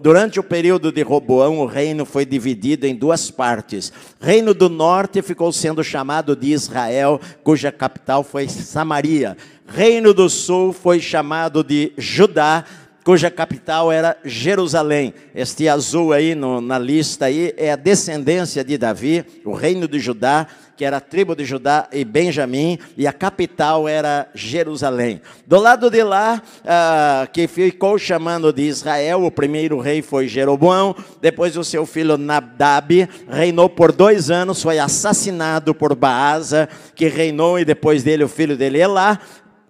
Durante o período de Roboão, o reino foi dividido em duas partes. Reino do Norte ficou sendo chamado de Israel, cuja capital foi Samaria. Reino do Sul foi chamado de Judá, cuja capital era Jerusalém. Este azul aí no, na lista aí é a descendência de Davi, o reino de Judá, que era a tribo de Judá e Benjamim, e a capital era Jerusalém. Do lado de lá, ah, que ficou chamando de Israel, o primeiro rei foi Jeroboão, depois o seu filho Nabdab reinou por dois anos, foi assassinado por Baasa, que reinou, e depois dele o filho dele Elá.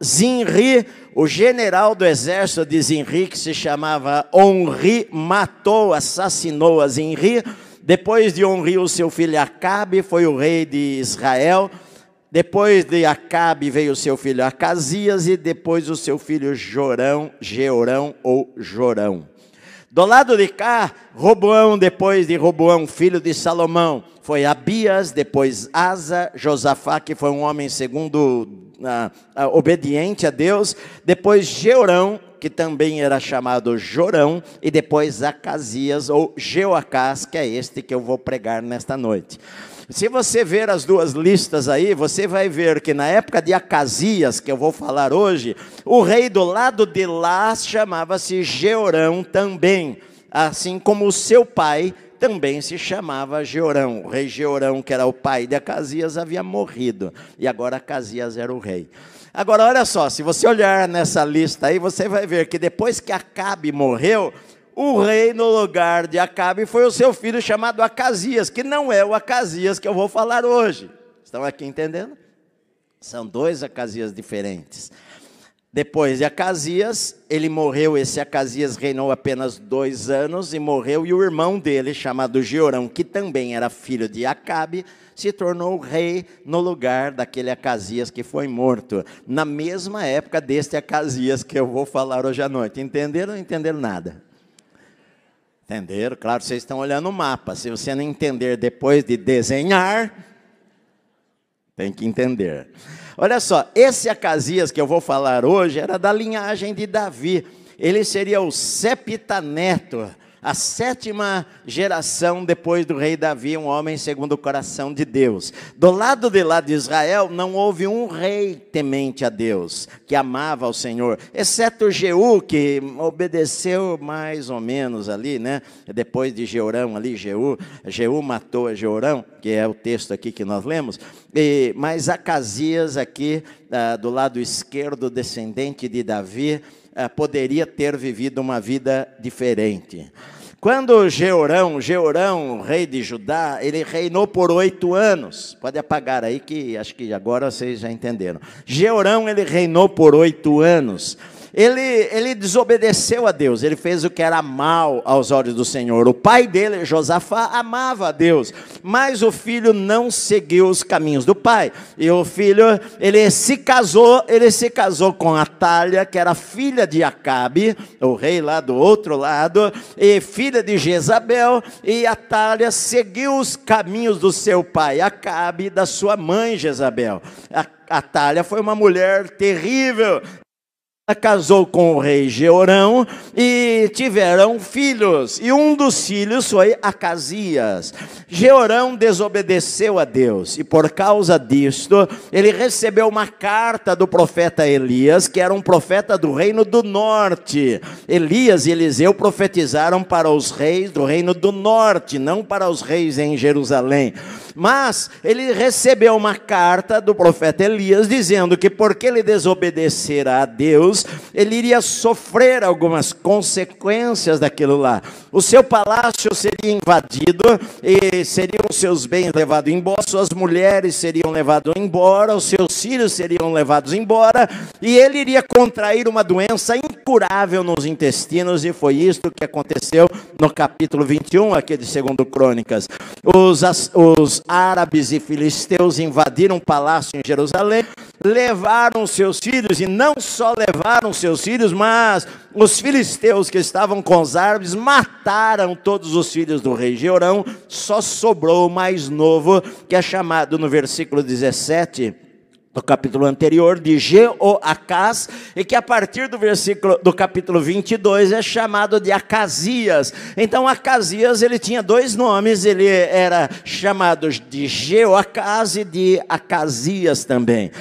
Zinri, o general do exército de Zinri, que se chamava Onri, matou, assassinou a Zinri, depois de Onri, o seu filho Acabe foi o rei de Israel. Depois de Acabe veio o seu filho Acasias e depois o seu filho Jorão, Georão ou Jorão. Do lado de cá, Roboão, depois de Roboão, filho de Salomão, foi Abias, depois Asa, Josafá, que foi um homem segundo ah, ah, obediente a Deus, depois Georão, que também era chamado Jorão, e depois Acasias ou Geoacás, que é este que eu vou pregar nesta noite. Se você ver as duas listas aí, você vai ver que na época de Acasias, que eu vou falar hoje, o rei do lado de lá chamava-se Georão também, assim como o seu pai também se chamava Georão. O rei Georão, que era o pai de Acasias, havia morrido, e agora Acasias era o rei. Agora, olha só, se você olhar nessa lista aí, você vai ver que depois que Acabe morreu, o rei no lugar de Acabe foi o seu filho chamado Acasias, que não é o Acasias que eu vou falar hoje. Estão aqui entendendo? São dois Acasias diferentes. Depois de Acasias, ele morreu, esse Acasias reinou apenas dois anos e morreu, e o irmão dele, chamado Georão, que também era filho de Acabe, se tornou rei no lugar daquele Acasias que foi morto, na mesma época deste Acasias que eu vou falar hoje à noite. Entenderam ou não entenderam nada? Entenderam? Claro, vocês estão olhando o mapa. Se você não entender depois de desenhar, tem que entender. Olha só, esse Acasias que eu vou falar hoje era da linhagem de Davi. Ele seria o septaneto a sétima geração depois do rei Davi, um homem segundo o coração de Deus. Do lado de lá de Israel, não houve um rei temente a Deus, que amava ao Senhor, exceto Jeú, que obedeceu mais ou menos ali, né? Depois de Jeorão ali, Jeú, Jeú matou a Jeorão, que é o texto aqui que nós lemos, e, mas Acasias aqui, ah, do lado esquerdo, descendente de Davi, eh, poderia ter vivido uma vida diferente. Quando Georão, Georão, rei de Judá, ele reinou por oito anos. Pode apagar aí que acho que agora vocês já entenderam. Georão, ele reinou por oito anos ele, ele desobedeceu a Deus, ele fez o que era mal aos olhos do Senhor. O pai dele, Josafá, amava a Deus, mas o filho não seguiu os caminhos do pai. E o filho, ele se casou, ele se casou com Atalha, que era filha de Acabe, o rei lá do outro lado, e filha de Jezabel, e Atalha seguiu os caminhos do seu pai Acabe, da sua mãe Jezabel. Atalha foi uma mulher terrível, casou com o rei Georão e tiveram filhos. E um dos filhos foi Acasias. Georão desobedeceu a Deus e por causa disto, ele recebeu uma carta do profeta Elias, que era um profeta do reino do norte. Elias e Eliseu profetizaram para os reis do reino do norte, não para os reis em Jerusalém. Mas ele recebeu uma carta do profeta Elias dizendo que porque ele desobedecera a Deus, ele iria sofrer algumas consequências daquilo lá. O seu palácio seria invadido e seriam seus bens levados embora, suas mulheres seriam levadas embora, os seus filhos seriam levados embora e ele iria contrair uma doença incurável nos intestinos e foi isto que aconteceu no capítulo 21 aqui de segundo Crônicas. Os, os árabes e filisteus invadiram o palácio em Jerusalém, levaram seus filhos, e não só levaram seus filhos, mas os filisteus que estavam com os árabes mataram todos os filhos do rei Jeorão, só sobrou o mais novo, que é chamado no versículo 17 do capítulo anterior, de Jeoacás, e que a partir do versículo do capítulo 22 é chamado de Acasias. Então Acasias, ele tinha dois nomes, ele era chamado de Jeoacás e de Acasias também.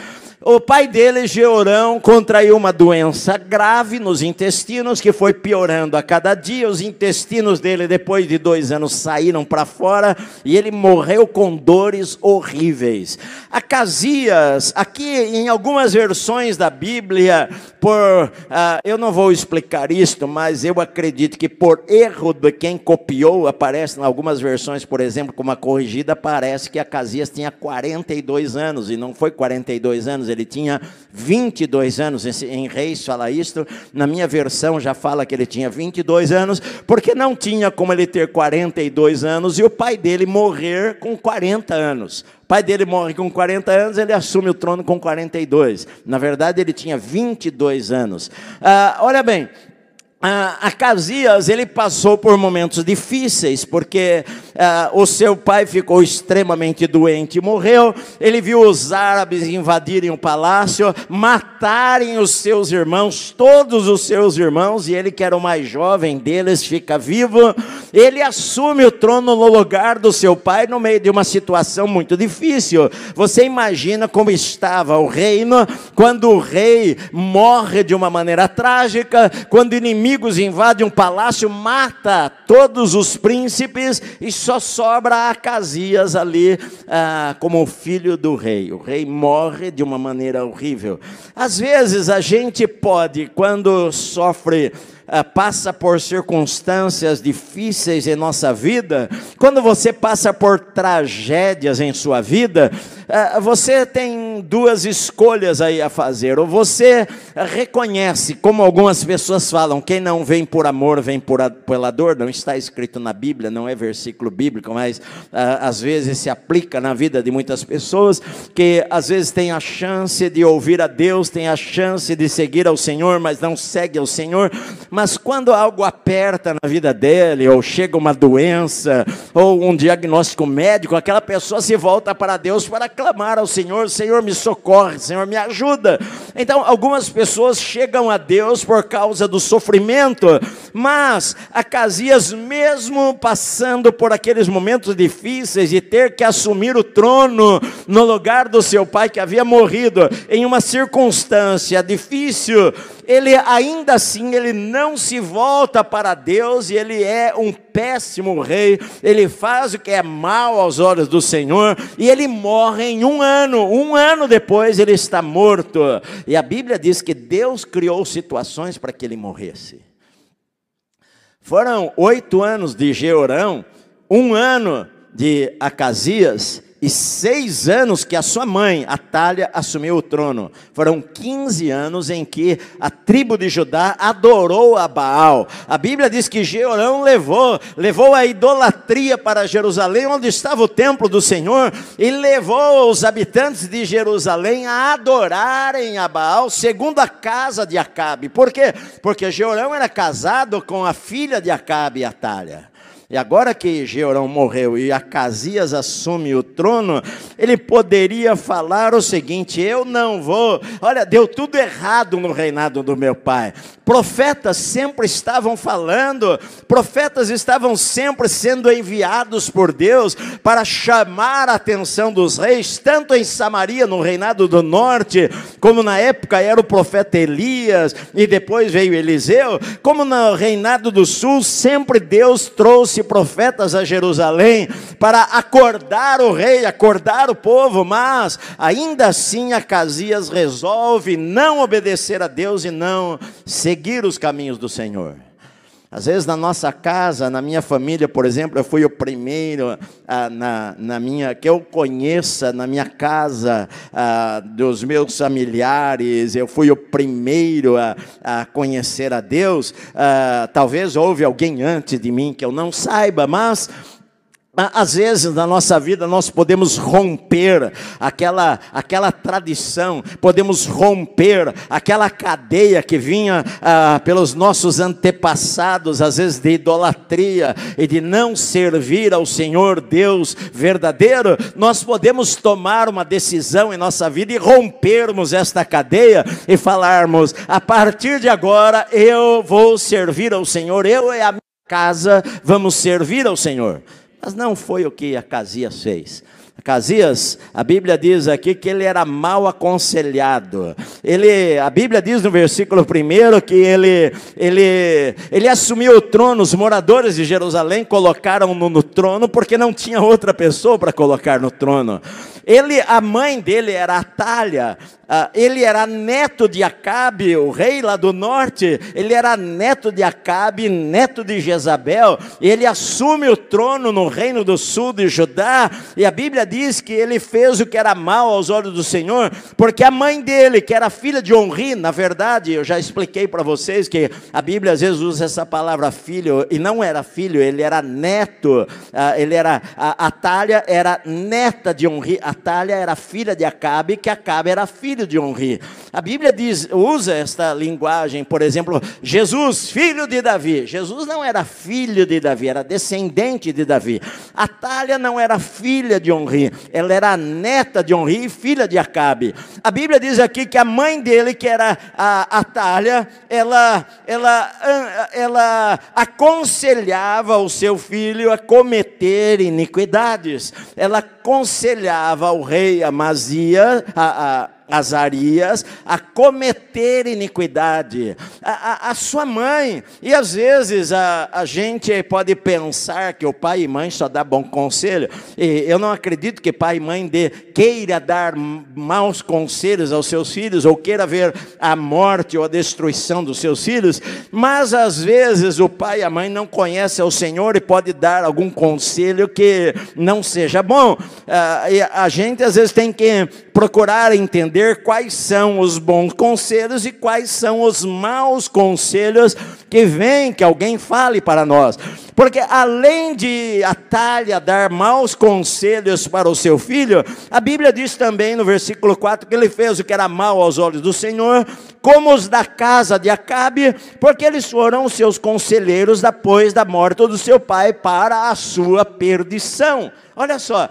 O pai dele, Georão, contraiu uma doença grave nos intestinos, que foi piorando a cada dia. Os intestinos dele, depois de dois anos, saíram para fora e ele morreu com dores horríveis. Acasias, aqui em algumas versões da Bíblia, por. Ah, eu não vou explicar isto, mas eu acredito que por erro de quem copiou, aparece em algumas versões, por exemplo, como a corrigida, parece que Acasias tinha 42 anos e não foi 42 anos ele tinha 22 anos, em Reis fala isto, na minha versão já fala que ele tinha 22 anos, porque não tinha como ele ter 42 anos e o pai dele morrer com 40 anos. O pai dele morre com 40 anos, ele assume o trono com 42. Na verdade, ele tinha 22 anos. Ah, olha bem, a Acasias ele passou por momentos difíceis, porque o seu pai ficou extremamente doente e morreu. Ele viu os árabes invadirem o palácio, matarem os seus irmãos, todos os seus irmãos, e ele, que era o mais jovem deles, fica vivo. Ele assume o trono no lugar do seu pai no meio de uma situação muito difícil. Você imagina como estava o reino quando o rei morre de uma maneira trágica, quando o inimigo inimigos invadem um palácio, mata todos os príncipes e só sobra Acasias ali ah, como filho do rei. O rei morre de uma maneira horrível. Às vezes a gente pode, quando sofre ah, passa por circunstâncias difíceis em nossa vida, quando você passa por tragédias em sua vida, ah, você tem duas escolhas aí a fazer. Ou você reconhece, como algumas pessoas falam, quem não vem por amor vem por a, pela dor, não está escrito na Bíblia, não é versículo bíblico, mas ah, às vezes se aplica na vida de muitas pessoas que às vezes tem a chance de ouvir a Deus, tem a chance de seguir ao Senhor, mas não segue ao Senhor. Mas quando algo aperta na vida dele, ou chega uma doença, ou um diagnóstico médico, aquela pessoa se volta para Deus para clamar ao Senhor: Senhor, me socorre, Senhor, me ajuda. Então, algumas pessoas chegam a Deus por causa do sofrimento, mas Acasias, mesmo passando por aqueles momentos difíceis de ter que assumir o trono no lugar do seu pai que havia morrido, em uma circunstância difícil, ele ainda assim, ele não se volta para Deus e ele é um péssimo rei, ele faz o que é mal aos olhos do Senhor e ele morre em um ano. Um ano depois ele está morto. E a Bíblia diz que Deus criou situações para que ele morresse. Foram oito anos de Georão, um ano de Acasias, e seis anos que a sua mãe, Atalia, assumiu o trono. Foram 15 anos em que a tribo de Judá adorou a Baal. A Bíblia diz que Jeorão levou, levou a idolatria para Jerusalém, onde estava o templo do Senhor, e levou os habitantes de Jerusalém a adorarem a Baal, segundo a casa de Acabe. Por quê? Porque Jeorão era casado com a filha de Acabe, Atalia. E agora que Jeorão morreu e Acasias assume o trono, ele poderia falar o seguinte: eu não vou. Olha, deu tudo errado no reinado do meu pai. Profetas sempre estavam falando, profetas estavam sempre sendo enviados por Deus para chamar a atenção dos reis, tanto em Samaria, no reinado do norte, como na época era o profeta Elias e depois veio Eliseu, como no reinado do sul, sempre Deus trouxe trouxe profetas a Jerusalém para acordar o rei, acordar o povo, mas ainda assim Acasias resolve não obedecer a Deus e não seguir os caminhos do Senhor. Às vezes, na nossa casa, na minha família, por exemplo, eu fui o primeiro ah, na, na minha, que eu conheça, na minha casa, ah, dos meus familiares, eu fui o primeiro a, a conhecer a Deus. Ah, talvez houve alguém antes de mim que eu não saiba, mas às vezes na nossa vida nós podemos romper aquela, aquela tradição, podemos romper aquela cadeia que vinha ah, pelos nossos antepassados, às vezes de idolatria e de não servir ao Senhor Deus verdadeiro. Nós podemos tomar uma decisão em nossa vida e rompermos esta cadeia e falarmos: a partir de agora eu vou servir ao Senhor, eu e a minha casa vamos servir ao Senhor. Mas não foi o que Acasias fez. Acasias, a Bíblia diz aqui que ele era mal aconselhado. Ele, a Bíblia diz no versículo 1 que ele, ele, ele assumiu o trono, os moradores de Jerusalém colocaram-no no trono porque não tinha outra pessoa para colocar no trono. Ele, a mãe dele era Atalha, ah, ele era neto de Acabe, o rei lá do norte, ele era neto de Acabe, neto de Jezabel, ele assume o trono no reino do sul de Judá, e a Bíblia diz que ele fez o que era mal aos olhos do Senhor, porque a mãe dele, que era filha de Onri, na verdade, eu já expliquei para vocês que a Bíblia às vezes usa essa palavra filho, e não era filho, ele era neto, ah, ele era, a Atalha era neta de Onri, Atalha era filha de Acabe, que Acabe era filho filho de Onri. A Bíblia diz, usa esta linguagem, por exemplo, Jesus, filho de Davi. Jesus não era filho de Davi, era descendente de Davi. Atalha não era filha de Onri, ela era neta de Onri e filha de Acabe. A Bíblia diz aqui que a mãe dele, que era a Atalha, ela, ela, ela aconselhava o seu filho a cometer iniquidades. Ela aconselhava ao rei Amazia, a, a Azarias a cometer iniquidade. A, a, a sua mãe, e às vezes a, a gente pode pensar que o pai e mãe só dá bom conselho, e eu não acredito que pai e mãe dê, queira dar maus conselhos aos seus filhos, ou queira ver a morte ou a destruição dos seus filhos, mas às vezes o pai e a mãe não conhecem o Senhor e pode dar algum conselho que não seja bom. Ah, a gente às vezes tem que procurar entender entender quais são os bons conselhos e quais são os maus conselhos que vem, que alguém fale para nós. Porque além de Atalha dar maus conselhos para o seu filho, a Bíblia diz também no versículo 4 que ele fez o que era mal aos olhos do Senhor, como os da casa de Acabe, porque eles foram seus conselheiros depois da morte do seu pai para a sua perdição. Olha só,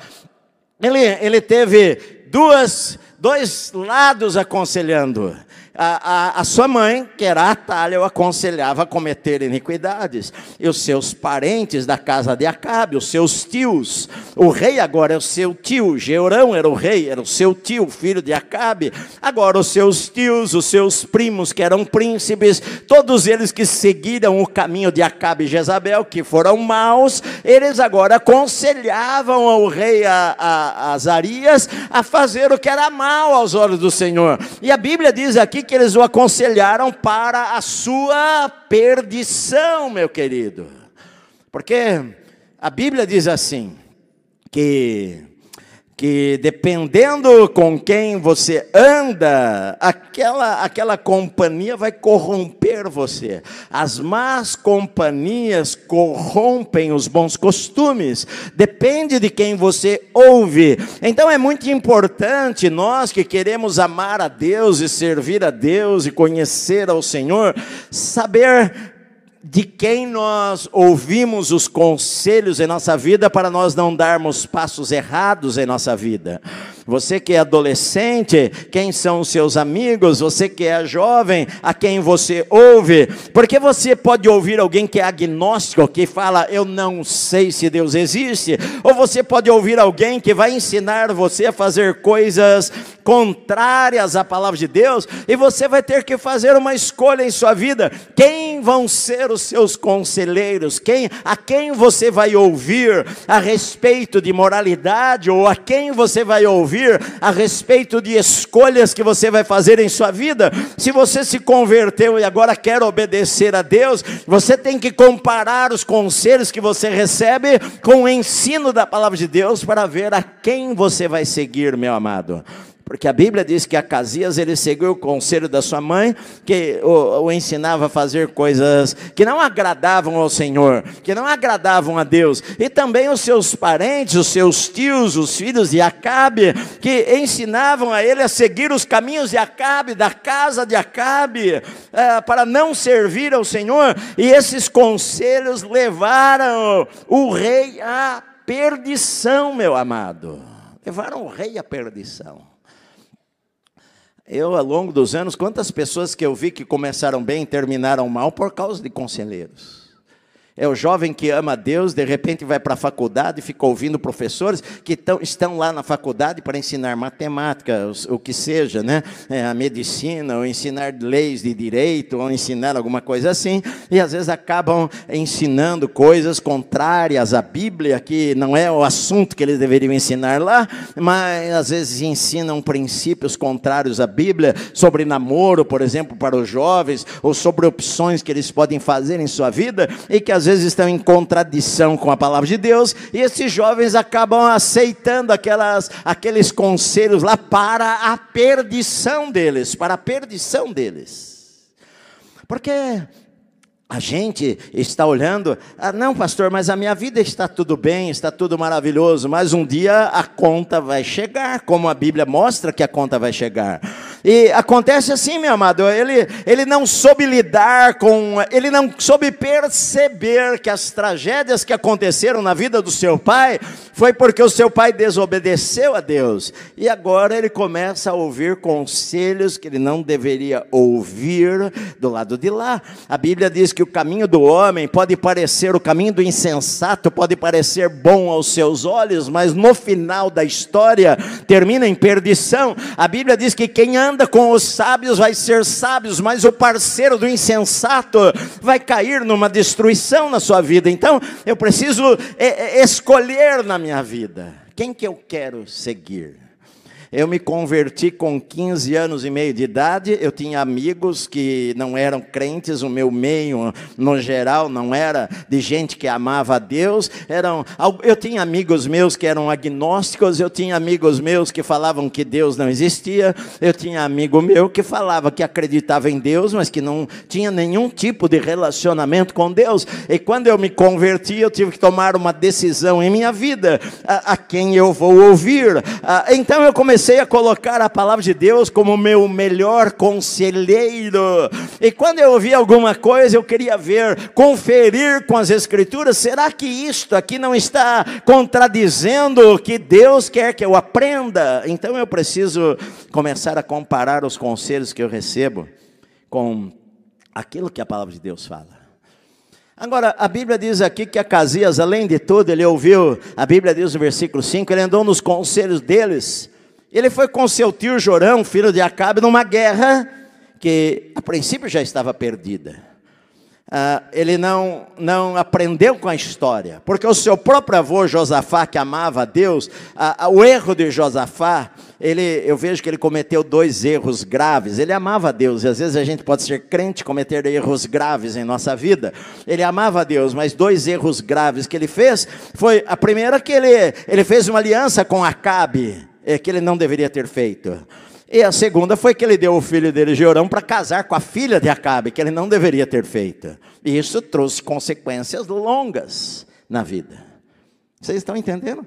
ele, ele teve duas, dois lados aconselhando. A, a, a sua mãe, que era atalha, o aconselhava a cometer iniquidades. E os seus parentes da casa de Acabe, os seus tios. O rei agora é o seu tio. Georão era o rei, era o seu tio, filho de Acabe. Agora os seus tios, os seus primos, que eram príncipes, todos eles que seguiram o caminho de Acabe e Jezabel, que foram maus, eles agora aconselhavam ao rei a, a, a Azarias a fazer o que era mal aos olhos do Senhor. E a Bíblia diz aqui que eles o aconselharam para a sua perdição, meu querido. Porque a Bíblia diz assim: que que dependendo com quem você anda, aquela, aquela companhia vai corromper você. As más companhias corrompem os bons costumes, depende de quem você ouve. Então é muito importante nós que queremos amar a Deus e servir a Deus e conhecer ao Senhor, saber de quem nós ouvimos os conselhos em nossa vida para nós não darmos passos errados em nossa vida. Você que é adolescente, quem são os seus amigos? Você que é jovem, a quem você ouve? Porque você pode ouvir alguém que é agnóstico, que fala, eu não sei se Deus existe. Ou você pode ouvir alguém que vai ensinar você a fazer coisas contrárias à palavra de Deus, e você vai ter que fazer uma escolha em sua vida. Quem vão ser os seus conselheiros? Quem a quem você vai ouvir a respeito de moralidade ou a quem você vai ouvir ouvir a respeito de escolhas que você vai fazer em sua vida. Se você se converteu e agora quer obedecer a Deus, você tem que comparar os conselhos que você recebe com o ensino da palavra de Deus para ver a quem você vai seguir, meu amado. Porque a Bíblia diz que Acasias ele seguiu o conselho da sua mãe, que o, o, ensinava a fazer coisas que não agradavam ao Senhor, que não agradavam a Deus. E também os seus parentes, os seus tios, os filhos de Acabe, que ensinavam a ele a seguir os caminhos de Acabe, da casa de Acabe, é, para não servir ao Senhor. E esses conselhos levaram o rei à perdição, meu amado. Levaram o rei à perdição. Eu, ao longo dos anos, quantas pessoas que eu vi que começaram bem e terminaram mal por causa de conselheiros? É o jovem que ama a Deus, de repente vai para a faculdade e fica ouvindo professores que tão, estão lá na faculdade para ensinar matemática, o, o que seja, né? É, a medicina, ou ensinar leis de direito, ou ensinar alguma coisa assim, e às vezes acabam ensinando coisas contrárias à Bíblia, que não é o assunto que eles deveriam ensinar lá, mas às vezes ensinam princípios contrários à Bíblia, sobre namoro, por exemplo, para os jovens, ou sobre opções que eles podem fazer em sua vida, e que às vezes estão em contradição com a palavra de Deus, e esses jovens acabam aceitando aquelas, aqueles conselhos lá para a perdição deles, para a perdição deles. Porque a gente está olhando, ah, não, pastor, mas a minha vida está tudo bem, está tudo maravilhoso, mas um dia a conta vai chegar, como a Bíblia mostra que a conta vai chegar. E acontece assim, meu amado, ele, ele não soube lidar com, ele não soube perceber que as tragédias que aconteceram na vida do seu pai foi porque o seu pai desobedeceu a Deus. E agora ele começa a ouvir conselhos que ele não deveria ouvir do lado de lá. A Bíblia diz que que o caminho do homem pode parecer o caminho do insensato, pode parecer bom aos seus olhos, mas no final da história termina em perdição. A Bíblia diz que quem anda com os sábios vai ser sábios, mas o parceiro do insensato vai cair numa destruição na sua vida. Então, eu preciso é, é, escolher na minha vida quem que eu quero seguir. Eu me converti com 15 anos e meio de idade, eu tinha amigos que não eram crentes, o meu meio no geral não era de gente que amava a Deus, eram eu tinha amigos meus que eram agnósticos, eu tinha amigos meus que falavam que Deus não existia, eu tinha amigo meu que falava que acreditava em Deus, mas que não tinha nenhum tipo de relacionamento com Deus. E quando eu me converti, eu tive que tomar uma decisão em minha vida, a, a quem eu vou ouvir. A, então eu comecei comecei a colocar a palavra de Deus como meu melhor conselheiro. E quando eu ouvia alguma coisa, eu queria ver, conferir com as Escrituras: será que isto aqui não está contradizendo o que Deus quer que eu aprenda? Então eu preciso começar a comparar os conselhos que eu recebo com aquilo que a palavra de Deus fala. Agora, a Bíblia diz aqui que Acasias, além de tudo, ele ouviu, a Bíblia diz no versículo 5, ele andou nos conselhos deles, ele foi com seu tio Jorão, filho de Acabe, numa guerra que a princípio já estava perdida. Ah, ele não, não aprendeu com a história, porque o seu próprio avô Josafá, que amava a Deus, ah, o erro de Josafá, ele, eu vejo que ele cometeu dois erros graves. Ele amava a Deus, e às vezes a gente pode ser crente cometer erros graves em nossa vida. Ele amava a Deus, mas dois erros graves que ele fez foi a primeira que ele, ele fez uma aliança com Acabe. É, que ele não deveria ter feito. E a segunda foi que ele deu o filho dele, Jeorão, para casar com a filha de Acabe, que ele não deveria ter feito. E isso trouxe consequências longas na vida. Vocês estão entendendo?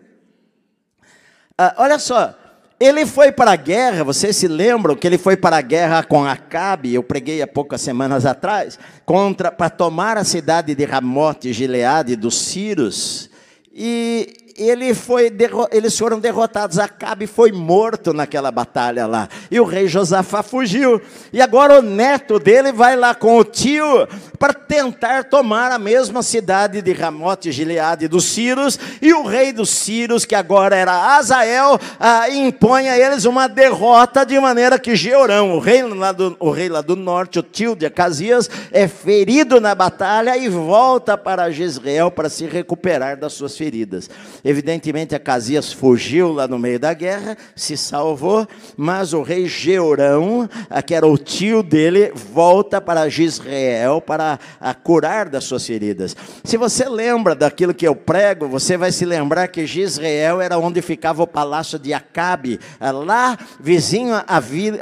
Ah, olha só, ele foi para a guerra, vocês se lembram que ele foi para a guerra com Acabe, eu preguei há poucas semanas atrás, contra para tomar a cidade de Ramote Gileade dos Círios. E ele foi, eles foram derrotados. Acabe foi morto naquela batalha lá. E o rei Josafá fugiu. E agora o neto dele vai lá com o tio para tentar tomar a mesma cidade de Ramote, Gileade dos Círios. E o rei dos Círios, que agora era Azael, ah, impõe a eles uma derrota de maneira que Georão, o rei, lá do, o rei lá do norte, o tio de Acasias, é ferido na batalha e volta para Jezreel para se recuperar das suas feridas. Evidentemente, Acasias fugiu lá no meio da guerra, se salvou, mas o rei Georão, eh, que era o tio dele, volta para Israel para eh, curar das suas feridas. Se você lembra daquilo que eu prego, você vai se lembrar que Israel era onde ficava o palácio de Acabe, eh, lá vizinho à vi,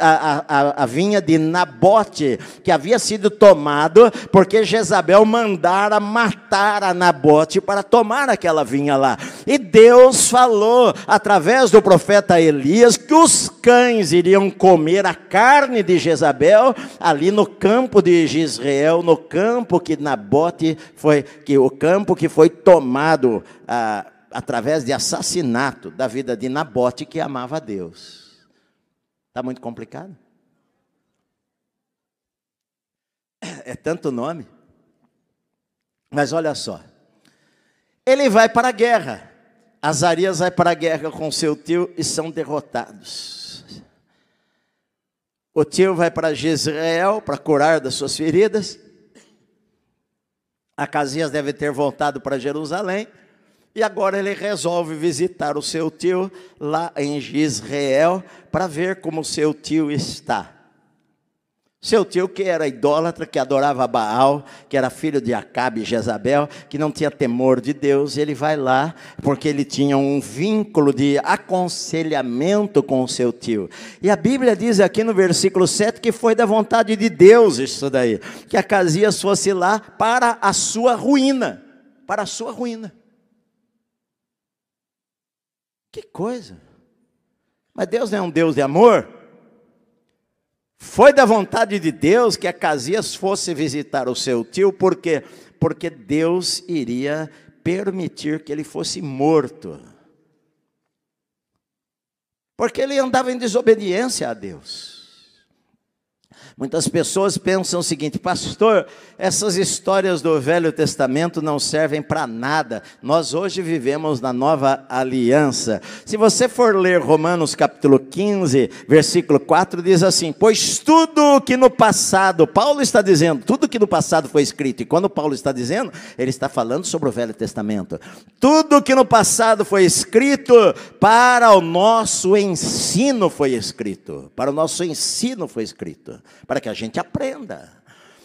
vinha de Nabote, que havia sido tomado porque Jezabel mandara matar a Nabote para tomar aquela vinha lá. E Deus falou através do profeta Elias que os cães iriam comer a carne de Jezabel ali no campo de Israel, no campo que Nabote foi, que o campo que foi tomado ah, através de assassinato da vida de Nabote que amava a Deus. Está muito complicado? É tanto nome. Mas olha só. Ele vai para a guerra. Azarias vai para a guerra com seu tio e são derrotados. O tio vai para Jezreel para curar das suas feridas. Acasias deve ter voltado para Jerusalém. E agora ele resolve visitar o seu tio lá em Israel para ver como o seu tio está. Seu tio que era idólatra, que adorava Baal, que era filho de Acabe e Jezabel, que não tinha temor de Deus, ele vai lá porque ele tinha um vínculo de aconselhamento com o seu tio. E a Bíblia diz aqui no versículo 7 que foi da vontade de Deus isso daí, que Acasias fosse lá para a sua ruína, para a sua ruína. Que coisa! Mas Deus não é um Deus de amor? Foi da vontade de Deus que Acasias fosse visitar o seu tio, porque porque Deus iria permitir que ele fosse morto. Porque ele andava em desobediência a Deus. Muitas pessoas pensam o seguinte, pastor, essas histórias do Velho Testamento não servem para nada. Nós hoje vivemos na nova aliança. Se você for ler Romanos capítulo 15, versículo 4, diz assim: Pois tudo que no passado, Paulo está dizendo, tudo que no passado foi escrito, e quando Paulo está dizendo, ele está falando sobre o Velho Testamento. Tudo que no passado foi escrito, para o nosso ensino foi escrito. Para o nosso ensino foi escrito para que a gente aprenda.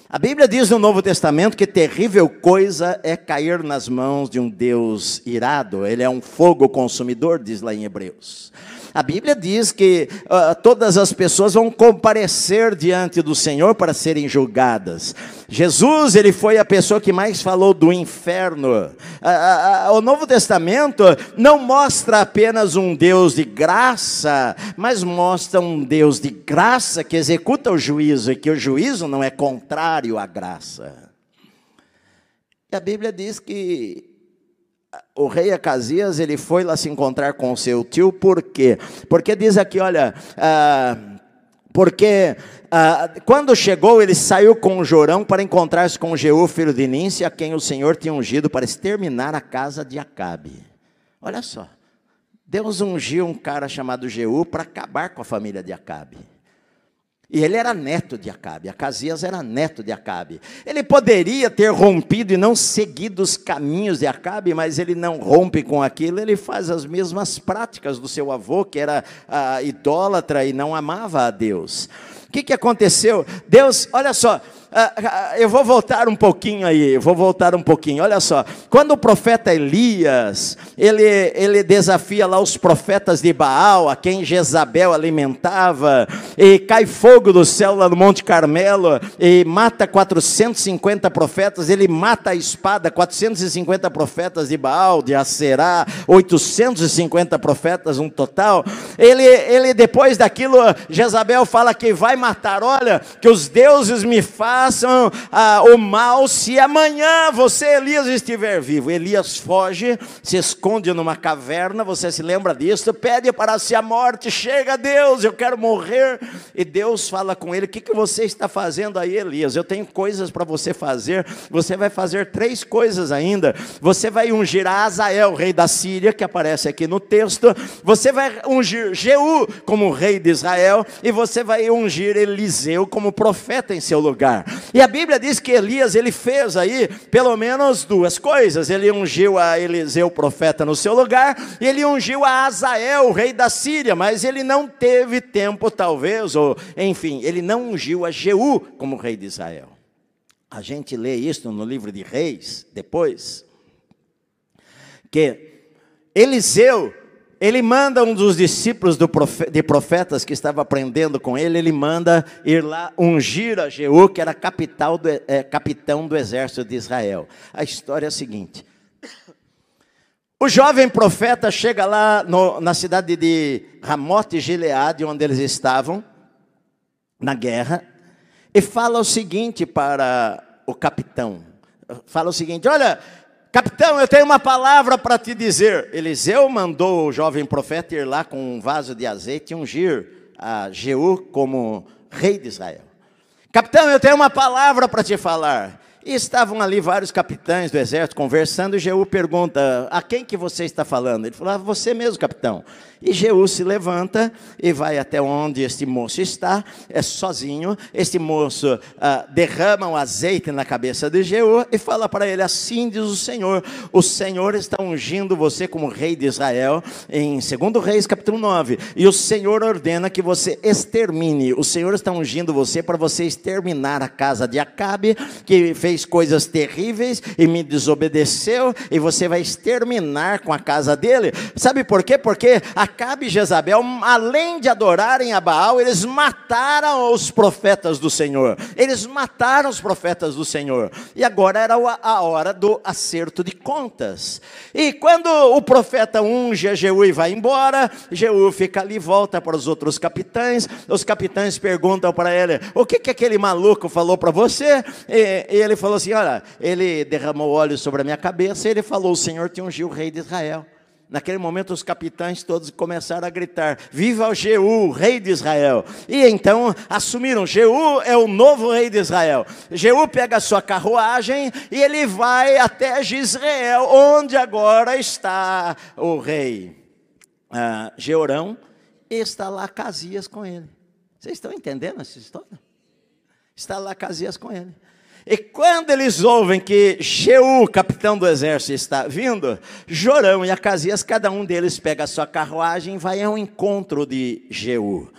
A Bíblia diz no Novo Testamento que terrível coisa é cair nas mãos de um Deus irado, ele é um fogo consumidor, diz lá em Hebreus. A Bíblia diz que uh, todas as pessoas vão comparecer diante do Senhor para serem julgadas. Jesus, ele foi a pessoa que mais falou do inferno. Uh, uh, o Novo Testamento não mostra apenas um Deus de graça, mas mostra um Deus de graça que executa o juízo e que o juízo não é contrário à graça. E a Bíblia diz que o rei Acasias, ele foi lá se encontrar com seu tio, por quê? Porque diz aqui, olha, ah, porque ah, quando chegou, ele saiu com Jorão para encontrar-se com Jeú, filho de Ninsi, a quem o Senhor tinha ungido para exterminar a casa de Acabe. Olha só, Deus ungiu um cara chamado Jeú para acabar com a família de Acabe. E ele era neto de Acabe, Acasias era neto de Acabe. Ele poderia ter rompido e não seguido os caminhos de Acabe, mas ele não rompe com aquilo, ele faz as mesmas práticas do seu avô, que era ah, idólatra e não amava a Deus que, que aconteceu? Deus, olha só, ah, ah, eu vou voltar um pouquinho aí, eu vou voltar um pouquinho. Olha só, quando o profeta Elias, ele, ele desafia lá os profetas de Baal, a quem Jezabel alimentava, e cai fogo do céu lá no Monte Carmelo, e mata 450 profetas, ele mata a espada 450 profetas de Baal, de Acerá, 850 profetas no um total. Ele, ele depois daquilo, Jezabel fala que vai matar. Olha, que os deuses me façam ah, o mal se amanhã você, Elias, estiver vivo. Elias foge, se esconde numa caverna. Você se lembra disso? Pede para si a morte. Chega, Deus, eu quero morrer. E Deus fala com ele: O que, que você está fazendo aí, Elias? Eu tenho coisas para você fazer. Você vai fazer três coisas ainda. Você vai ungir a Azael, rei da Síria, que aparece aqui no texto. Você vai ungir ungir Jeú como rei de Israel e você vai ungir Eliseu como profeta em seu lugar. E a Bíblia diz que Elias ele fez aí pelo menos duas coisas. Ele ungiu a Eliseu profeta no seu lugar e ele ungiu a Azael, rei da Síria, mas ele não teve tempo talvez ou enfim, ele não ungiu a Jeú como rei de Israel. A gente lê isso no livro de Reis depois que Eliseu ele manda um dos discípulos do profe, de profetas que estava aprendendo com ele, ele manda ir lá ungir a Jeú, que era capital do, é, capitão do exército de Israel. A história é a seguinte: o jovem profeta chega lá no, na cidade de Ramote Gileade, onde eles estavam, na guerra, e fala o seguinte para o capitão: fala o seguinte, olha, Capitão, eu tenho uma palavra para te dizer. Eliseu mandou o jovem profeta ir lá com um vaso de azeite e ungir a Jeú como rei de Israel. Capitão, eu tenho uma palavra para te falar. E estavam ali vários capitães do exército conversando, e Jeú pergunta: A quem que você está falando? Ele falou: ah, Você mesmo, capitão. E Jeú se levanta e vai até onde este moço está, é sozinho. Este moço ah, derrama um azeite na cabeça de Jeú e fala para ele: Assim diz o Senhor, o Senhor está ungindo você como rei de Israel, em 2 Reis capítulo 9. E o Senhor ordena que você extermine, o Senhor está ungindo você para você exterminar a casa de Acabe, que fez coisas terríveis e me desobedeceu, e você vai exterminar com a casa dele. Sabe por quê? Porque a Acabe e Jezabel, além de adorarem a Baal, eles mataram os profetas do Senhor. Eles mataram os profetas do Senhor. E agora era a hora do acerto de contas. E quando o profeta unge a Jeú e vai embora, Jeú fica ali, volta para os outros capitães. Os capitães perguntam para ele: O que, que aquele maluco falou para você? E, e ele falou assim: Olha, ele derramou óleo sobre a minha cabeça. E ele falou: O Senhor te ungiu, rei de Israel. Naquele momento, os capitães todos começaram a gritar: Viva o Jeú, rei de Israel! E então assumiram: Jeú é o novo rei de Israel. Jeú pega a sua carruagem e ele vai até Israel, onde agora está o rei ah, Georão. Está lá Casias com ele. Vocês estão entendendo essa história? Está lá Casias com ele. E quando eles ouvem que Jeú, capitão do exército, está vindo, Jorão e Acasias, cada um deles pega a sua carruagem e vai ao encontro de Jeú.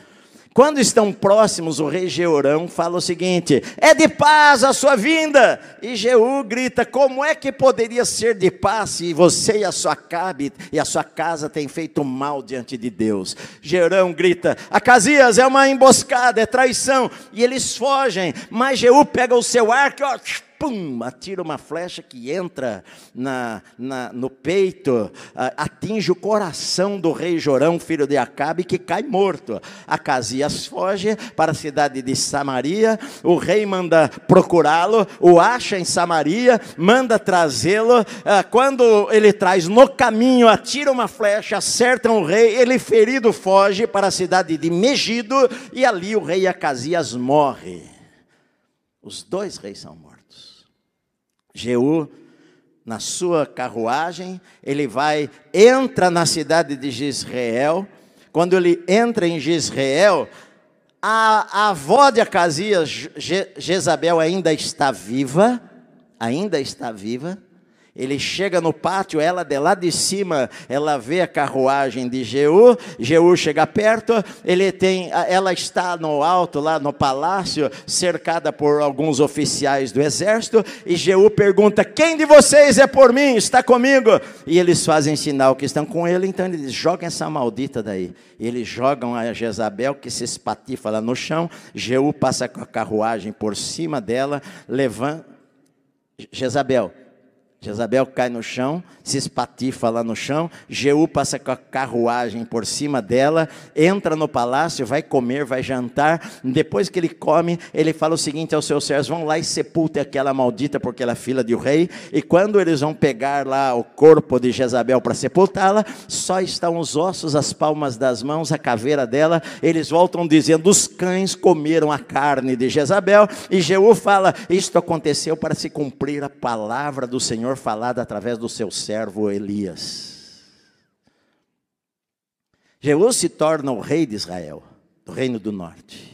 Quando estão próximos, o rei Jeorão fala o seguinte: É de paz a sua vinda. E Jeú grita: Como é que poderia ser de paz se você e a sua cabe e a sua casa têm feito mal diante de Deus? Jeorão grita: Acasias é uma emboscada, é traição. E eles fogem. Mas Jeú pega o seu arco, ó, pum, atira uma flecha que entra na, na, no peito, atinge o coração do rei Jorão, filho de Acabe, que cai morto. Acasias foge para a cidade de Samaria, o rei manda procurá-lo, o acha em Samaria, manda trazê-lo. Ah, quando ele traz no caminho, atira uma flecha, acerta o rei, ele ferido foge para a cidade de Megido, e ali o rei Acasias morre. Os dois reis são mortos. Jeú, na sua carruagem, ele vai, entra na cidade de Israel Quando ele entra em Israel a, a avó de Acasias, Je, Jezabel, ainda está viva, ainda está viva. Ele chega no pátio, ela de lá de cima, ela vê a carruagem de Jeú, Jeú chega perto, ele tem, ela está no alto lá no palácio, cercada por alguns oficiais do exército, e Jeú pergunta: "Quem de vocês é por mim? Está comigo?" E eles fazem sinal que estão com ele, então eles jogam essa maldita daí. Eles jogam a Jezabel que se espatifa lá no chão, Jeú passa com a carruagem por cima dela, levanta Jezabel Jezabel cai no chão, se espatifa lá no chão, Jeú passa com a carruagem por cima dela, entra no palácio, vai comer, vai jantar. Depois que ele come, ele fala o seguinte aos seus servos: vão lá e sepultem aquela maldita, porque ela é filha de um rei. E quando eles vão pegar lá o corpo de Jezabel para sepultá-la, só estão os ossos, as palmas das mãos, a caveira dela. Eles voltam dizendo: os cães comeram a carne de Jezabel. E Jeú fala: isto aconteceu para se cumprir a palavra do Senhor Senhor falado através do seu servo Elias. Jeú se torna o rei de Israel, do reino do norte.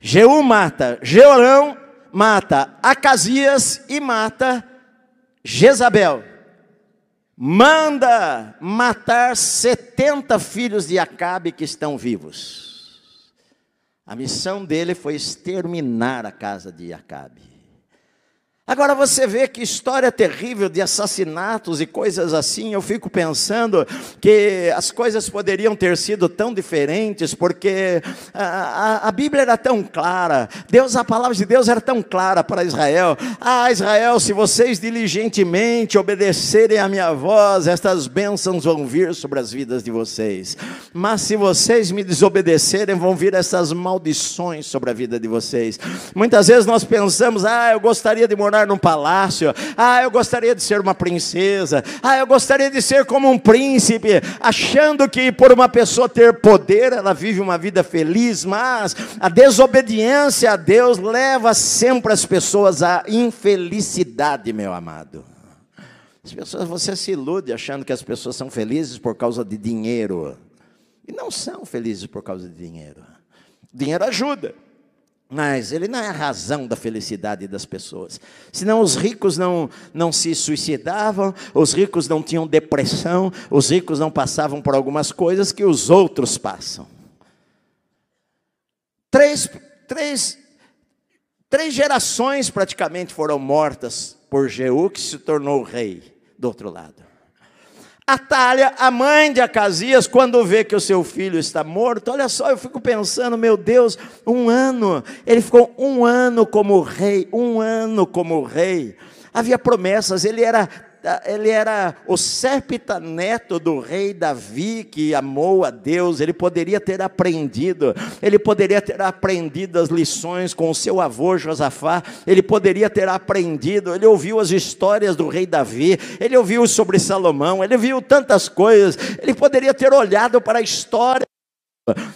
Jeú mata Jeorão, mata Acasias e mata Jezabel. Manda matar 70 filhos de Acabe que estão vivos. A missão dele foi exterminar a casa de Acabe. Agora você vê que história terrível de assassinatos e coisas assim. Eu fico pensando que as coisas poderiam ter sido tão diferentes, porque ah, a, a, a Bíblia era tão clara, Deus, a palavra de Deus era tão clara para Israel. Ah, Israel, se vocês diligentemente obedecerem a minha voz, estas bênçãos vão vir sobre as vidas de vocês. Mas se vocês me desobedecerem, vão vir essas maldições sobre a vida de vocês. Muitas vezes nós pensamos, ah, eu gostaria de morar morar num palácio. Ah, eu gostaria de ser uma princesa. Ah, eu gostaria de ser como um príncipe, achando que por uma pessoa ter poder, ela vive uma vida feliz, mas a desobediência a Deus leva sempre as pessoas à infelicidade, meu amado. As pessoas, você se ilude achando que as pessoas são felizes por causa de dinheiro. E não são felizes por causa de dinheiro. Dinheiro ajuda. Mas ele não é a razão da felicidade das pessoas. Senão os ricos não, não se suicidavam, os ricos não tinham depressão, os ricos não passavam por algumas coisas que os outros passam. Três, três, três gerações praticamente foram mortas por Jeú, que se tornou rei do outro lado. Atalha, a mãe de Acasias, quando vê que o seu filho está morto, olha só, eu fico pensando, meu Deus, um ano. Ele ficou um ano como rei, um ano como rei. Havia promessas, ele era ele era o sérpita neto do rei Davi, que amou a Deus, ele poderia ter aprendido, ele poderia ter aprendido as lições com o seu avô Josafá, ele poderia ter aprendido, ele ouviu as histórias do rei Davi, ele ouviu sobre Salomão, ele viu tantas coisas, ele poderia ter olhado para a história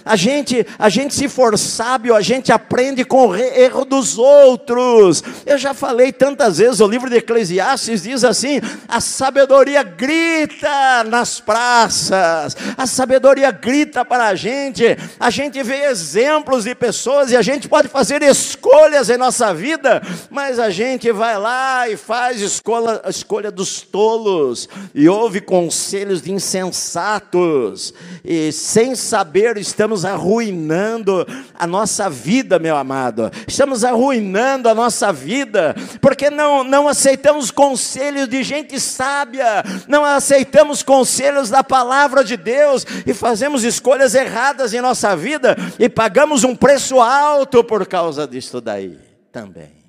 a gente, a gente se for sábio, a gente aprende com o erro dos outros. Eu já falei tantas vezes, o livro de Eclesiastes diz assim: a sabedoria grita nas praças, a sabedoria grita para a gente. A gente vê exemplos de pessoas e a gente pode fazer escolhas em nossa vida, mas a gente vai lá e faz escolha, a escolha dos tolos e ouve conselhos de insensatos e sem saber estamos arruinando a nossa vida, meu amado. Estamos arruinando a nossa vida, porque não, não aceitamos conselhos de gente sábia, não aceitamos conselhos da palavra de Deus e fazemos escolhas erradas em nossa vida e pagamos um preço alto por causa disso daí também.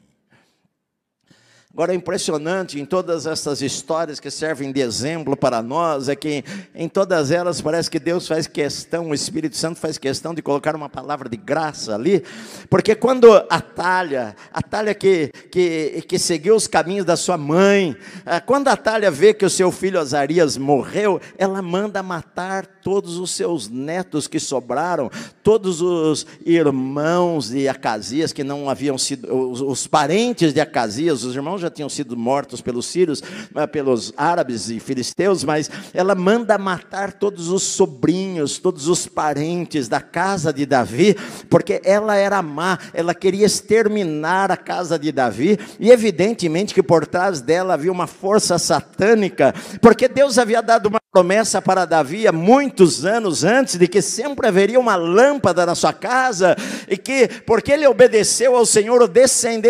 Agora, é impressionante em todas essas histórias que servem de exemplo para nós, é que em todas elas parece que Deus faz questão, o Espírito Santo faz questão de colocar uma palavra de graça ali, porque quando a talha, a talha que, que, que seguiu os caminhos da sua mãe, ah, quando a talha vê que o seu filho Azarias morreu, ela manda matar todos os seus netos que sobraram, todos os irmãos de Acasias que não haviam sido, os, os parentes de Acasias, os irmãos já tinham sido mortos pelos sírios, eh, pelos árabes e filisteus, mas ela manda matar todos os sobrinhos, todos os parentes da casa de Davi, porque ela era má, ela queria exterminar a casa de Davi, e evidentemente que por trás dela havia uma força satânica, porque Deus havia dado uma promessa para Davi há muitos anos antes de que sempre haveria uma lâmpada na sua casa e que porque ele obedeceu ao Senhor,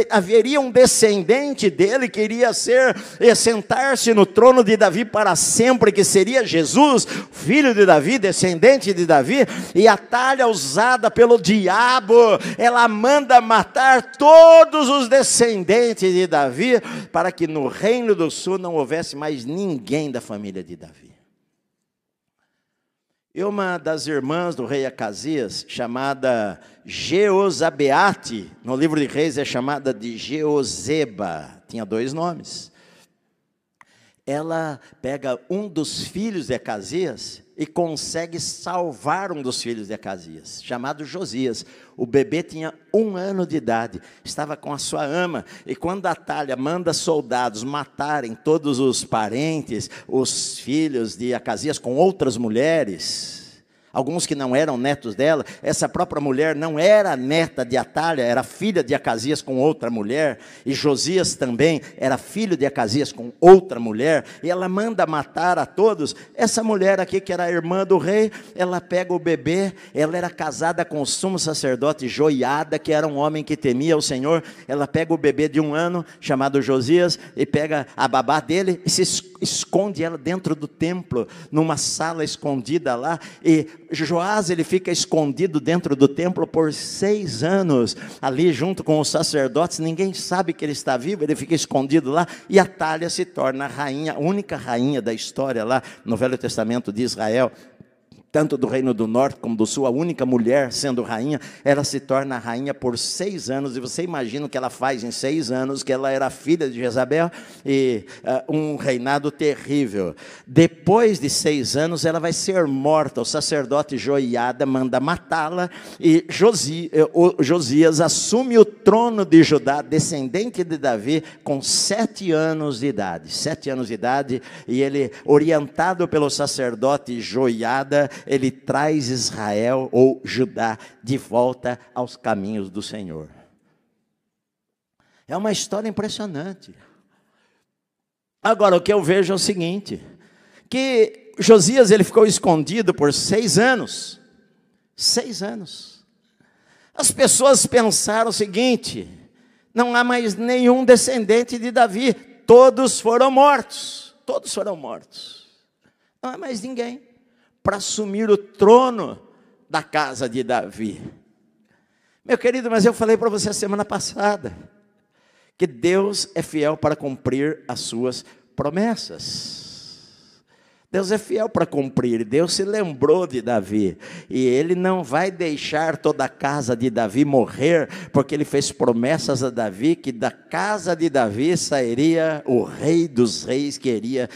haveria um descendente dele que iria ser sentar-se no trono de Davi para sempre, que seria Jesus, filho de Davi, descendente de Davi, e a talha usada pelo diabo, ela manda matar todos os descendentes de Davi para que no reino do sul não houvesse mais ninguém da família de Davi. E uma das irmãs do rei Acasias, chamada Jeozabeate, no livro de Reis é chamada de Jeozeba, tinha dois nomes. Ela pega um dos filhos de Acasias e consegue salvar um dos filhos de Acasias, chamado Josias. O bebê tinha um ano de idade, estava com a sua ama, e quando Atalha manda soldados matarem todos os parentes, os filhos de Acasias com outras mulheres, alguns que não eram netos dela. Essa própria mulher não era neta de Atalha, era filha de Acasias com outra mulher, e Josias também era filho de Acasias com outra mulher, e ela manda matar a todos. Essa mulher aqui, que era a irmã do rei, ela pega o bebê, ela era casada com o sumo sacerdote Joiada, que era um homem que temia o Senhor, ela pega o bebê de um ano, chamado Josias, e pega a babá dele e se esconde ela dentro do templo, numa sala escondida lá, e Joás ele fica escondido dentro do templo por seis anos, ali junto com os sacerdotes, ninguém sabe que ele está vivo, ele fica escondido lá, e a Talha se torna a rainha, a única rainha da história lá no Velho Testamento de Israel, tanto do Reino do Norte como do Sul, a única mulher sendo rainha, ela se torna rainha por seis anos, e você imagina o que ela faz em seis anos, que ela era filha de Jezabel, e uh, um reinado terrível. Depois de seis anos, ela vai ser morta, o sacerdote Joiada manda matá-la, e Josi, eh, Josias assume o trono de Judá, descendente de Davi, com sete anos de idade, sete anos de idade, e ele, orientado pelo sacerdote Joiada, ele traz Israel ou Judá de volta aos caminhos do Senhor. É uma história impressionante. Agora, o que eu vejo é o seguinte: que Josias ele ficou escondido por seis anos. Seis anos. As pessoas pensaram o seguinte: não há mais nenhum descendente de Davi, todos foram mortos. Todos foram mortos. Não há mais ninguém para assumir o trono da casa de Davi. Meu querido, mas eu falei para você a semana passada que Deus é fiel para cumprir as suas promessas. Deus é fiel para cumprir. Deus se lembrou de Davi. E ele não vai deixar toda a casa de Davi morrer, porque ele fez promessas a Davi que da casa de Davi sairia o rei dos reis que iria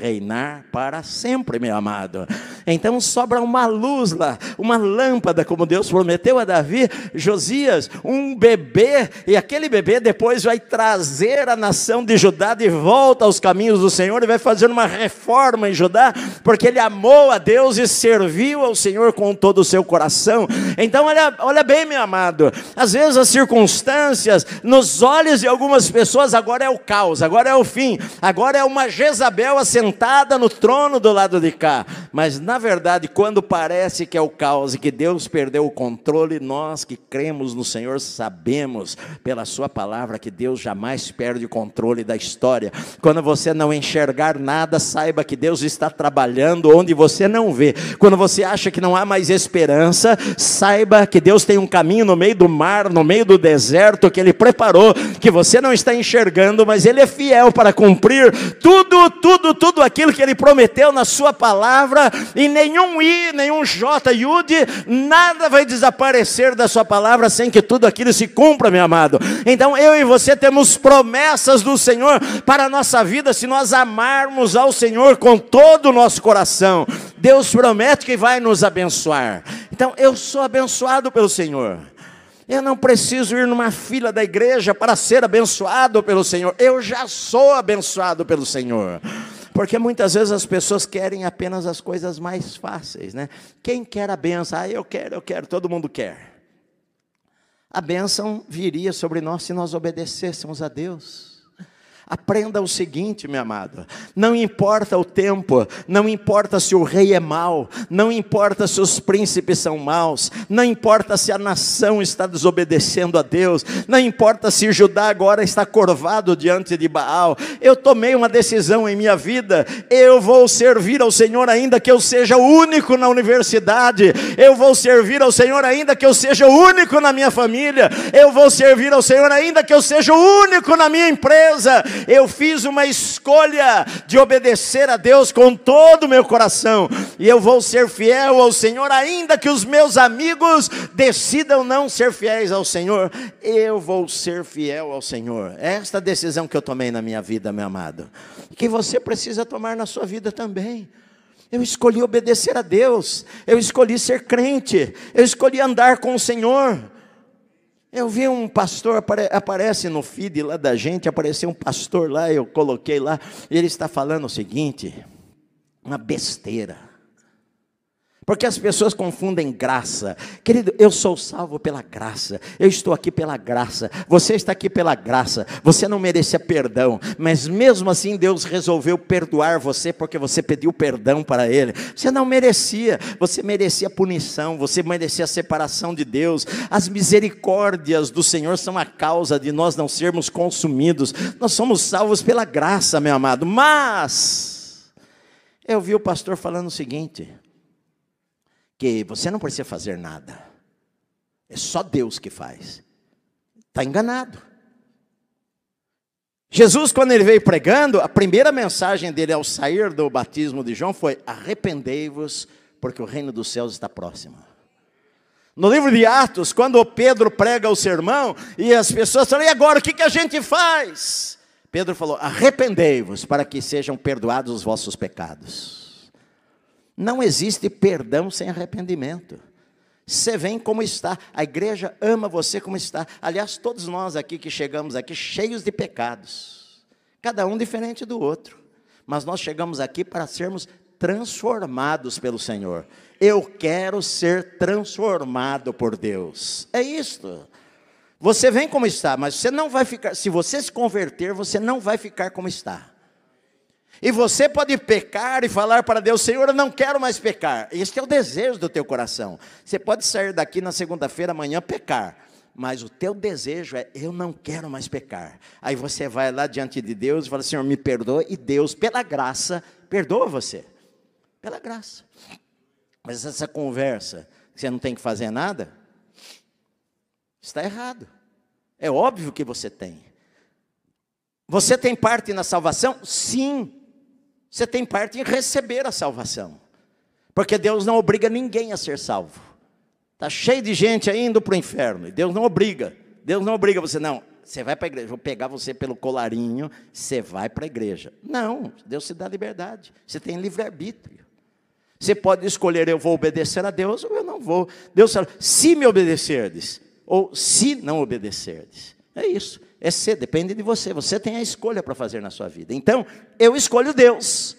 reinar para sempre, meu amado. Então sobra uma luz lá, uma lâmpada, como Deus prometeu a Davi, Josias, um bebê, e aquele bebê depois vai trazer a nação de Judá de volta aos caminhos do Senhor e vai fazer uma reforma em Judá porque ele amou a Deus e serviu ao Senhor com todo o seu coração. Então, olha, olha bem, meu amado, às vezes as circunstâncias, nos olhos de algumas pessoas, agora é o caos, agora é o fim, agora é uma Jezabel assentada no trono do lado de cá. Mas, na verdade, quando parece que é o caos e que Deus perdeu o controle, nós que cremos no Senhor sabemos, pela Sua palavra, que Deus jamais perde o controle da história. Quando você não enxergar nada, saiba que Deus está está trabalhando onde você não vê. Quando você acha que não há mais esperança, saiba que Deus tem um caminho no meio do mar, no meio do deserto que Ele preparou, que você não está enxergando, mas Ele é fiel para cumprir tudo, tudo, tudo aquilo que Ele prometeu na Sua palavra, e nenhum I, nenhum J, Yud, nada vai desaparecer da Sua palavra sem que tudo aquilo se cumpra, meu amado. Então eu e você temos promessas do Senhor para a nossa vida se nós amarmos ao Senhor com todo todo o nosso coração. Deus promete que vai nos abençoar. Então, eu sou abençoado pelo Senhor. Eu não preciso ir numa fila da igreja para ser abençoado pelo Senhor. Eu já sou abençoado pelo Senhor. Porque muitas vezes as pessoas querem apenas as coisas mais fáceis, né? Quem quer a benção? Ah, eu quero, eu quero, todo mundo quer. A bênção viria sobre nós se nós obedecêssemos a Deus. Aprenda o seguinte, minha amada: não importa o tempo, não importa se o rei é mau, não importa se os príncipes são maus, não importa se a nação está desobedecendo a Deus, não importa se Judá agora está corvado diante de Baal. Eu tomei uma decisão em minha vida: eu vou servir ao Senhor, ainda que eu seja o único na universidade, eu vou servir ao Senhor, ainda que eu seja o único na minha família, eu vou servir ao Senhor, ainda que eu seja o único na minha empresa eu fiz uma escolha de obedecer a Deus com todo o meu coração, e eu vou ser fiel ao Senhor, ainda que os meus amigos decidam não ser fiéis ao Senhor, eu vou ser fiel ao Senhor. É esta decisão que eu tomei na minha vida, meu amado, que você precisa tomar na sua vida também. Eu escolhi obedecer a Deus, eu escolhi ser crente, eu escolhi andar com o Senhor. Eu vi um pastor, aparece no feed lá da gente, apareceu um pastor lá, eu coloquei lá, e ele está falando o seguinte: uma besteira. Porque as pessoas confundem graça. Querido, eu sou salvo pela graça. Eu estou aqui pela graça. Você está aqui pela graça. Você não merecia perdão, mas mesmo assim Deus resolveu perdoar você porque você pediu perdão para ele. Você não merecia. Você merecia punição, você merecia a separação de Deus. As misericórdias do Senhor são a causa de nós não sermos consumidos. Nós somos salvos pela graça, meu amado. Mas eu vi o pastor falando o seguinte: que você não precisa fazer nada. É só Deus que faz. Está enganado. Jesus, quando ele veio pregando, a primeira mensagem dele ao sair do batismo de João foi: arrependei-vos, porque o reino dos céus está próximo. No livro de Atos, quando Pedro prega o sermão e as pessoas falam: e agora o que, que a gente faz? Pedro falou: arrependei-vos para que sejam perdoados os vossos pecados. Não existe perdão sem arrependimento. Você vem como está. A igreja ama você como está. Aliás, todos nós aqui que chegamos aqui cheios de pecados, cada um diferente do outro. Mas nós chegamos aqui para sermos transformados pelo Senhor. Eu quero ser transformado por Deus. É isto. Você vem como está, mas você não vai ficar, se você se converter, você não vai ficar como está. E você pode pecar e falar para Deus: Senhor, eu não quero mais pecar. Este é o desejo do teu coração. Você pode sair daqui na segunda-feira, amanhã, pecar. Mas o teu desejo é: eu não quero mais pecar. Aí você vai lá diante de Deus e fala: Senhor, me perdoa. E Deus, pela graça, perdoa você. Pela graça. Mas essa conversa, você não tem que fazer nada, está errado. É óbvio que você tem. Você tem parte na salvação? Sim. Você tem parte em receber a salvação. Porque Deus não obriga ninguém a ser salvo. Está cheio de gente indo para o inferno. E Deus não obriga. Deus não obriga você, não. Você vai para a igreja, vou pegar você pelo colarinho, você vai para a igreja. Não, Deus te dá liberdade. Você tem livre-arbítrio. Você pode escolher, eu vou obedecer a Deus ou eu não vou. Deus fala, se me obedecerdes, ou se não obedecerdes. É isso é ser, depende de você. Você tem a escolha para fazer na sua vida. Então, eu escolho Deus.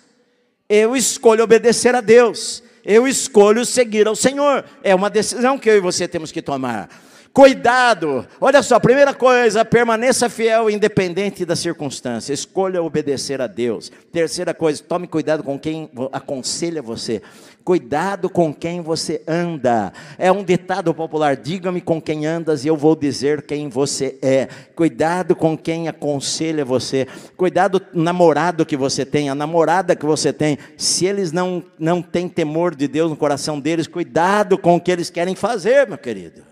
Eu escolho obedecer a Deus. Eu escolho seguir ao Senhor. É uma decisão que eu e você temos que tomar. Cuidado! Olha só, primeira coisa, permaneça fiel independente da circunstância. Escolha obedecer a Deus. Terceira coisa, tome cuidado com quem aconselha você. Cuidado com quem você anda. É um ditado popular: diga-me com quem andas e eu vou dizer quem você é. Cuidado com quem aconselha você. Cuidado namorado que você tem, a namorada que você tem. Se eles não não têm temor de Deus no coração deles, cuidado com o que eles querem fazer, meu querido.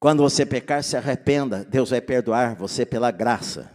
Quando você pecar, se arrependa, Deus vai perdoar você pela graça.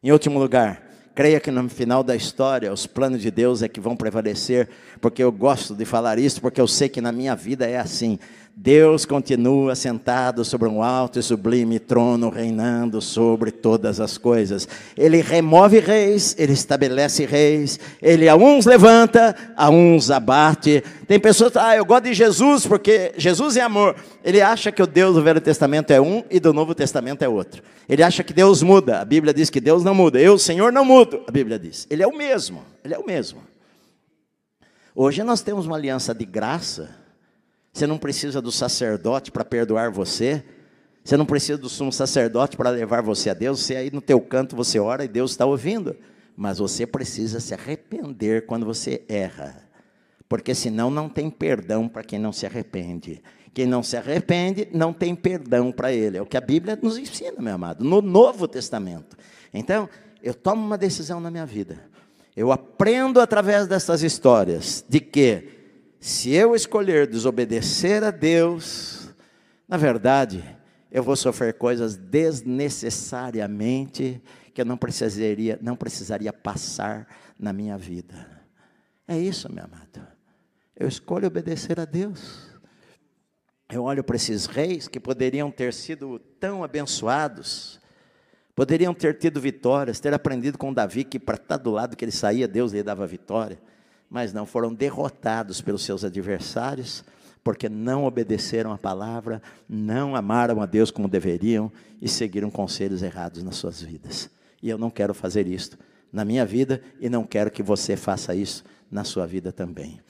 Em último lugar, creia que no final da história os planos de Deus é que vão prevalecer, porque eu gosto de falar isso, porque eu sei que na minha vida é assim. Deus continua sentado sobre um alto e sublime trono, reinando sobre todas as coisas. Ele remove reis, ele estabelece reis, ele a uns levanta, a uns abate. Tem pessoas que ah, eu gosto de Jesus porque Jesus é amor. Ele acha que o Deus do Velho Testamento é um e do Novo Testamento é outro. Ele acha que Deus muda. A Bíblia diz que Deus não muda. Eu, Senhor, não mudo. A Bíblia diz. Ele é o mesmo. Ele é o mesmo. Hoje nós temos uma aliança de graça você não precisa do sacerdote para perdoar você. Você não precisa do sumo sacerdote para levar você a Deus. Você aí no teu canto você ora e Deus está ouvindo. Mas você precisa se arrepender quando você erra. Porque senão não tem perdão para quem não se arrepende. Quem não se arrepende não tem perdão para ele. É o que a Bíblia nos ensina, meu amado, no Novo Testamento. Então, eu tomo uma decisão na minha vida. Eu aprendo através dessas histórias de que se eu escolher desobedecer a Deus, na verdade, eu vou sofrer coisas desnecessariamente que eu não precisaria, não precisaria passar na minha vida. É isso, meu amado. Eu escolho obedecer a Deus. Eu olho para esses reis que poderiam ter sido tão abençoados, poderiam ter tido vitórias, ter aprendido com Davi que para estar do lado que ele saía, Deus lhe dava vitória mas não foram derrotados pelos seus adversários, porque não obedeceram a palavra, não amaram a Deus como deveriam e seguiram conselhos errados nas suas vidas. E eu não quero fazer isto na minha vida e não quero que você faça isso na sua vida também.